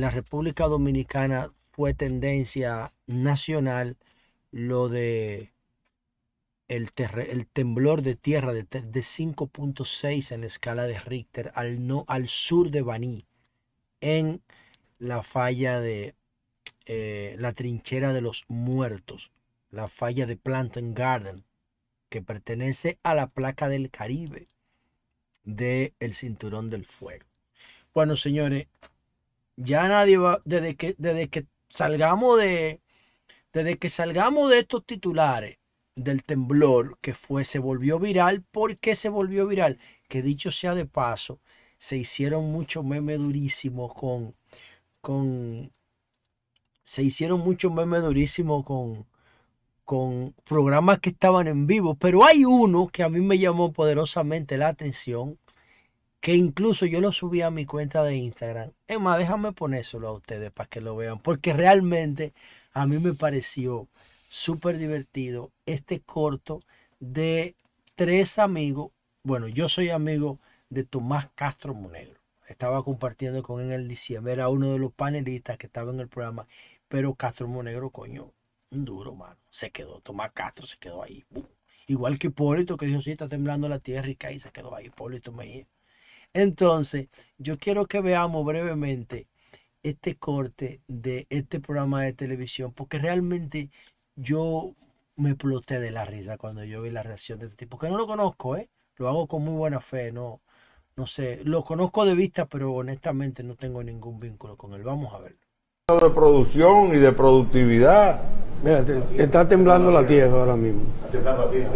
la República Dominicana fue tendencia nacional lo de el, el temblor de tierra de, 5.6 en la escala de Richter al, no al sur de Baní, en la falla de eh, la trinchera de los muertos, la falla de Plantain Garden, que pertenece a la placa del Caribe del el cinturón del fuego. Bueno, señores, ya nadie va, desde que, desde que salgamos de, desde que salgamos de estos titulares del temblor que fue, se volvió viral, ¿por qué se volvió viral? Que dicho sea de paso, se hicieron muchos memes durísimos con, con, se hicieron muchos memes durísimos con, con programas que estaban en vivo, pero hay uno que a mí me llamó poderosamente la atención, que incluso yo lo subí a mi cuenta de Instagram. Es más, déjame ponérselo a ustedes para que lo vean, porque realmente a mí me pareció súper divertido este corto de tres amigos. Bueno, yo soy amigo de Tomás Castro Monegro. Estaba compartiendo con él el diciembre, era uno de los panelistas que estaba en el programa, pero Castro Monegro, coño, un duro, mano. Se quedó, Tomás Castro se quedó ahí. Igual que Hipólito, que dijo, sí, está temblando la tierra y se quedó ahí, Hipólito Mejía. Entonces, yo quiero que veamos brevemente este corte de este programa de televisión, porque realmente yo me ploté de la risa cuando yo vi la reacción de este tipo, que no lo conozco, ¿eh? Lo hago con muy buena fe, no, no sé, lo conozco de vista, pero honestamente no tengo ningún vínculo con él. Vamos a verlo. De producción y de productividad. Mira, está temblando la tierra ahora mismo. Está temblando la tierra.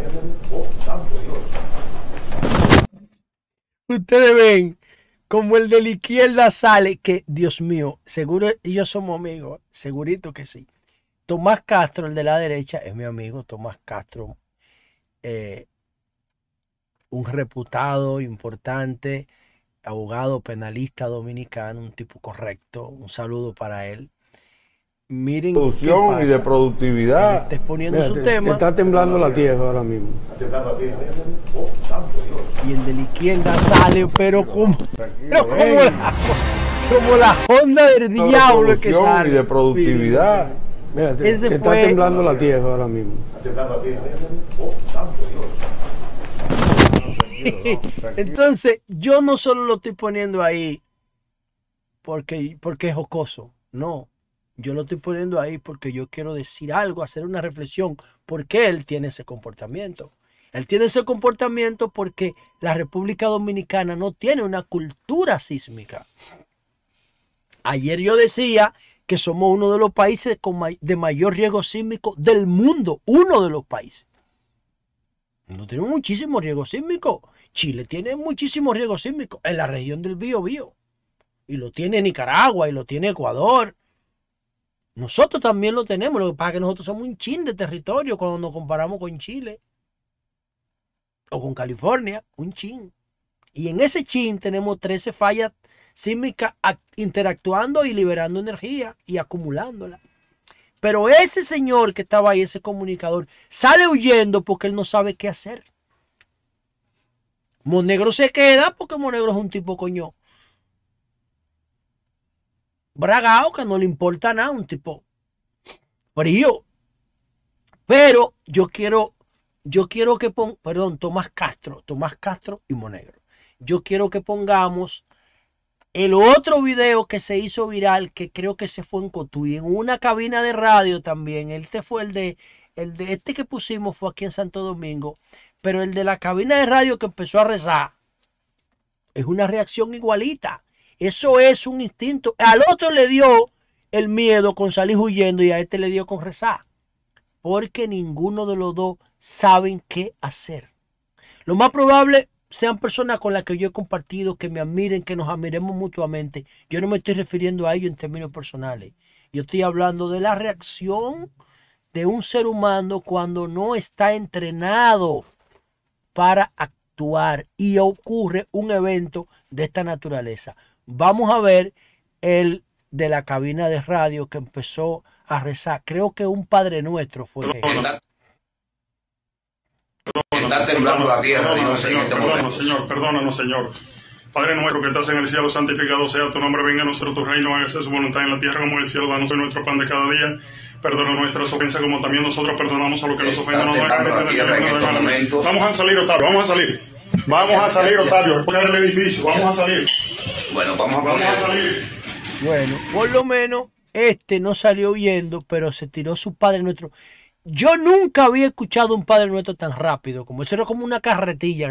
Oh, santo Dios. Ustedes ven como el de la izquierda sale, que Dios mío, seguro y yo somos amigos, segurito que sí. Tomás Castro, el de la derecha, es mi amigo Tomás Castro, eh, un reputado importante, abogado penalista dominicano, un tipo correcto, un saludo para él. Miren. Producción y de productividad. poniendo tema. Está temblando la tierra ahora mismo. Y el de la izquierda sale, pero como. Pero como la, la onda del diablo que sale. Y de productividad. Mira, está temblando la tierra ahora mismo. Oh, Entonces, yo no solo lo estoy poniendo ahí porque, porque es jocoso, no, yo lo estoy poniendo ahí porque yo quiero decir algo, hacer una reflexión. ¿Por qué él tiene ese comportamiento? Él tiene ese comportamiento porque la República Dominicana no tiene una cultura sísmica. Ayer yo decía que somos uno de los países con de mayor riesgo sísmico del mundo, uno de los países. No tenemos muchísimo riesgo sísmico. Chile tiene muchísimo riesgo sísmico en la región del Bío Bío. Y lo tiene Nicaragua, y lo tiene Ecuador, nosotros también lo tenemos, lo que pasa es que nosotros somos un chin de territorio cuando nos comparamos con Chile o con California, un chin. Y en ese chin tenemos 13 fallas sísmicas interactuando y liberando energía y acumulándola. Pero ese señor que estaba ahí, ese comunicador, sale huyendo porque él no sabe qué hacer. Monegro se queda porque Monegro es un tipo coño bragao, que no le importa nada, un tipo frío. Pero yo quiero, yo quiero que ponga perdón, Tomás Castro, Tomás Castro y Monegro. Yo quiero que pongamos el otro video que se hizo viral, que creo que se fue en Cotuí, en una cabina de radio también. Este fue el de, el de este que pusimos fue aquí en Santo Domingo, pero el de la cabina de radio que empezó a rezar es una reacción igualita. Eso es un instinto. Al otro le dio el miedo con salir huyendo y a este le dio con rezar. Porque ninguno de los dos saben qué hacer. Lo más probable sean personas con las que yo he compartido, que me admiren, que nos admiremos mutuamente. Yo no me estoy refiriendo a ello en términos personales. Yo estoy hablando de la reacción de un ser humano cuando no está entrenado para actuar y ocurre un evento de esta naturaleza. Vamos a ver el de la cabina de radio que empezó a rezar. Creo que un Padre Nuestro fue. Está, temblando la tierra. Perdónanos, Señor, perdónanos, Señor, Padre nuestro que estás en el cielo, santificado sea tu nombre, venga a nosotros tu reino, hágase su voluntad en la tierra como en el cielo, danos nuestro pan de cada día, perdona nuestras ofensas como también nosotros perdonamos a los que nos ofenden. vamos a salir, Otavio, vamos a salir. Vamos a salir, Otavio, después del edificio, vamos a salir. Bueno, vamos a Bueno, por lo menos este no salió huyendo, pero se tiró su Padre Nuestro. Yo nunca había escuchado un Padre Nuestro tan rápido, como eso era como una carretilla.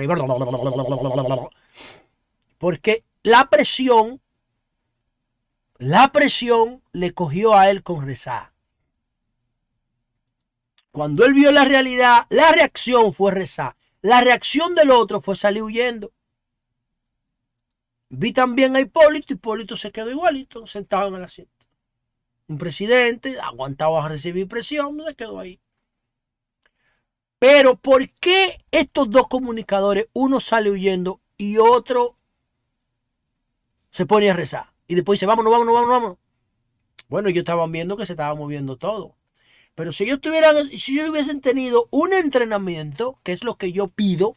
Porque la presión, la presión le cogió a él con rezar. Cuando él vio la realidad, la reacción fue rezar. La reacción del otro fue salir huyendo. Vi también a Hipólito, Hipólito se quedó igualito, sentado en el asiento. Un presidente aguantaba a recibir presión, se quedó ahí. Pero ¿por qué estos dos comunicadores, uno sale huyendo y otro se pone a rezar? Y después dice, vámonos, vámonos, vámonos, vámonos. Bueno, yo estaba viendo que se estaba moviendo todo. Pero si yo estuviera si hubiesen tenido un entrenamiento, que es lo que yo pido,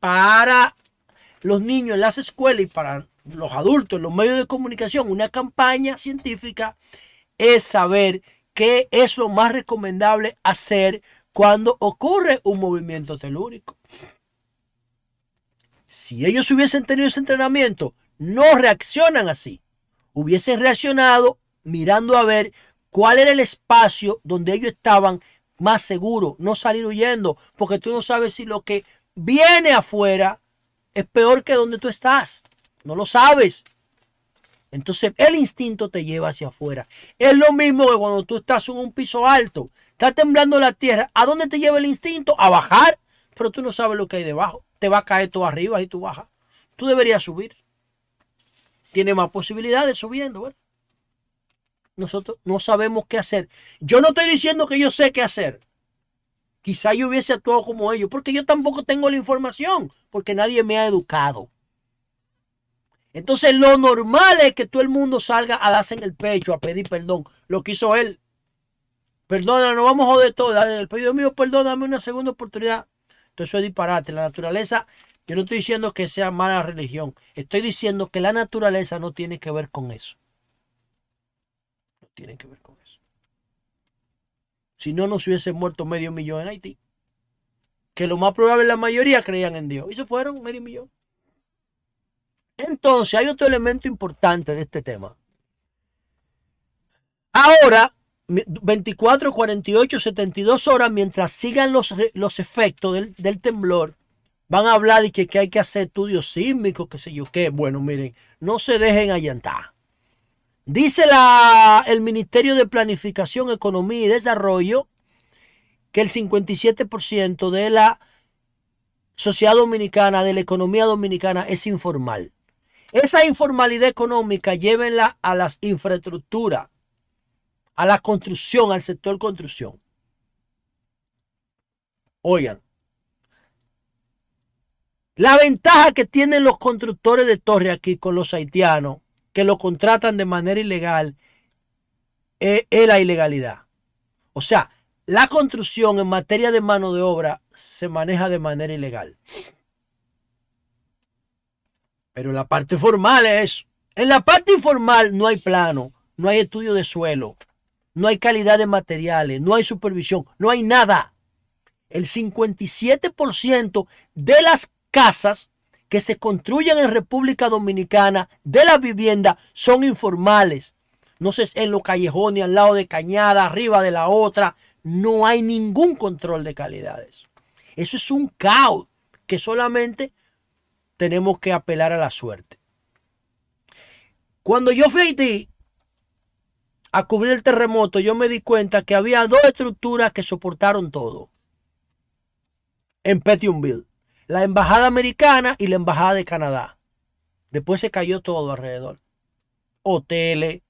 para los niños en las escuelas y para los adultos en los medios de comunicación una campaña científica es saber qué es lo más recomendable hacer cuando ocurre un movimiento telúrico. Si ellos hubiesen tenido ese entrenamiento, no reaccionan así. Hubiesen reaccionado mirando a ver cuál era el espacio donde ellos estaban más seguros, no salir huyendo, porque tú no sabes si lo que viene afuera es peor que donde tú estás. No lo sabes. Entonces el instinto te lleva hacia afuera. Es lo mismo que cuando tú estás en un piso alto, está temblando la tierra. ¿A dónde te lleva el instinto? A bajar. Pero tú no sabes lo que hay debajo. Te va a caer todo arriba y tú bajas. Tú deberías subir. Tiene más posibilidades subiendo, ¿verdad? Nosotros no sabemos qué hacer. Yo no estoy diciendo que yo sé qué hacer. Quizá yo hubiese actuado como ellos, porque yo tampoco tengo la información, porque nadie me ha educado. Entonces lo normal es que todo el mundo salga a darse en el pecho, a pedir perdón. Lo que hizo él. Perdona, no vamos a joder todo. El pedido pues, mío, perdóname una segunda oportunidad. Entonces eso es disparate. La naturaleza, yo no estoy diciendo que sea mala religión. Estoy diciendo que la naturaleza no tiene que ver con eso. No tiene que ver con si no, no se hubiese muerto medio millón en Haití. Que lo más probable es la mayoría creían en Dios. Y se fueron medio millón. Entonces, hay otro elemento importante de este tema. Ahora, 24, 48, 72 horas, mientras sigan los, los efectos del, temblor, van a hablar de que, que hay que hacer estudios sísmicos, qué sé yo qué. Bueno, miren, no se dejen allantar. Dice el Ministerio de Planificación, Economía y Desarrollo que el 57% de la sociedad dominicana, de la economía dominicana, es informal. Esa informalidad económica llévenla a las infraestructuras, a la construcción, al sector construcción. Oigan, la ventaja que tienen los constructores de torre aquí con los haitianos que lo contratan de manera ilegal e, es, la ilegalidad. O sea, la construcción en materia de mano de obra se maneja de manera ilegal. Pero la parte formal es En la parte informal no hay plano, no hay estudio de suelo, no hay calidad de materiales, no hay supervisión, no hay nada. El 57% de las casas que se construyen en República Dominicana de la vivienda son informales. No sé, en los callejones, al lado de cañada, arriba de la otra, no hay ningún control de calidades. Eso es un caos que solamente tenemos que apelar a la suerte. Cuando yo fui a a cubrir el terremoto, yo me di cuenta que había dos estructuras que soportaron todo. En Petionville la embajada americana y la embajada de Canadá. Después se cayó todo alrededor. Hoteles,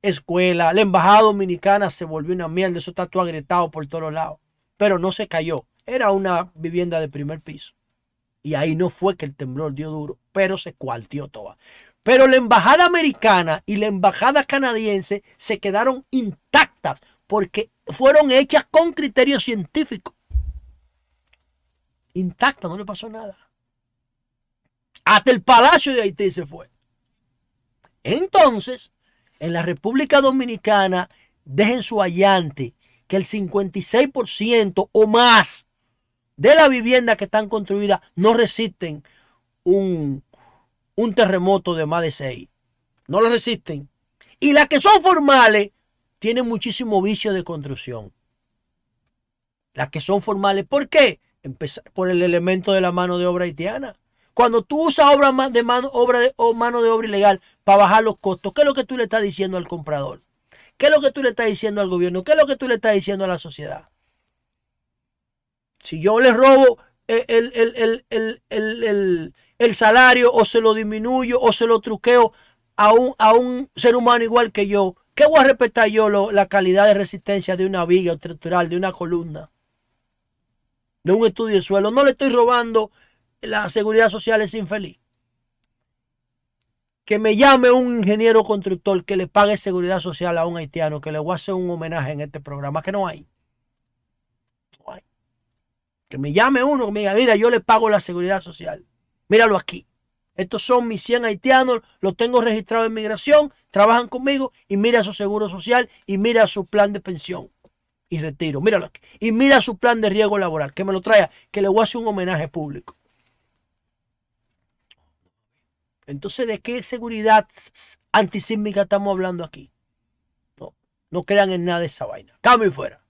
escuela, la embajada dominicana se volvió una mierda, eso está todo agrietado por todos lados. Pero no se cayó. Era una vivienda de primer piso. Y ahí no fue que el temblor dio duro, pero se cuartió toda. Pero la embajada americana y la embajada canadiense se quedaron intactas porque fueron hechas con criterio científico intacta, no le pasó nada. Hasta el Palacio de Haití se fue. Entonces, en la República Dominicana, dejen su hallante que el 56% o más de la vivienda que están construidas no resisten un, un terremoto de más de 6. No lo resisten. Y las que son formales tienen muchísimo vicio de construcción. Las que son formales. ¿Por qué? Empezar por el elemento de la mano de obra haitiana. Cuando tú usas obra de mano, obra de, o mano de obra ilegal para bajar los costos, ¿qué es lo que tú le estás diciendo al comprador? ¿Qué es lo que tú le estás diciendo al gobierno? ¿Qué es lo que tú le estás diciendo a la sociedad? Si yo le robo el, salario o se lo disminuyo o se lo truqueo a un, a un ser humano igual que yo, ¿qué voy a respetar yo la calidad de resistencia de una viga estructural, de una columna? de un estudio de suelo. No le estoy robando la seguridad social es infeliz. Que me llame un ingeniero constructor que le pague seguridad social a un haitiano, que le voy a hacer un homenaje en este programa, que no hay. No hay. Que me llame uno que me diga, mira, yo le pago la seguridad social. Míralo aquí. Estos son mis 100 haitianos, los tengo registrados en migración, trabajan conmigo y mira su seguro social y mira su plan de pensión y retiro. Míralo Y mira su plan de riesgo laboral, que me lo traiga, que le voy a hacer un homenaje público. Entonces, ¿de qué seguridad antisísmica estamos hablando aquí? No, no crean en nada de esa vaina. Cambio y fuera.